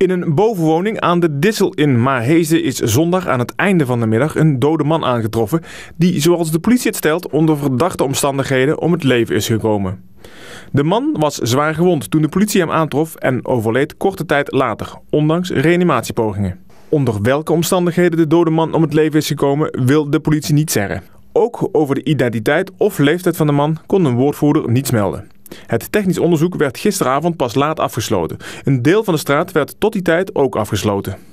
In een bovenwoning aan de Dissel in Maarhezen is zondag aan het einde van de middag een dode man aangetroffen die, zoals de politie het stelt, onder verdachte omstandigheden om het leven is gekomen. De man was zwaar gewond toen de politie hem aantrof en overleed korte tijd later, ondanks reanimatiepogingen. Onder welke omstandigheden de dode man om het leven is gekomen, wil de politie niet zeggen. Ook over de identiteit of leeftijd van de man kon een woordvoerder niets melden. Het technisch onderzoek werd gisteravond pas laat afgesloten. Een deel van de straat werd tot die tijd ook afgesloten.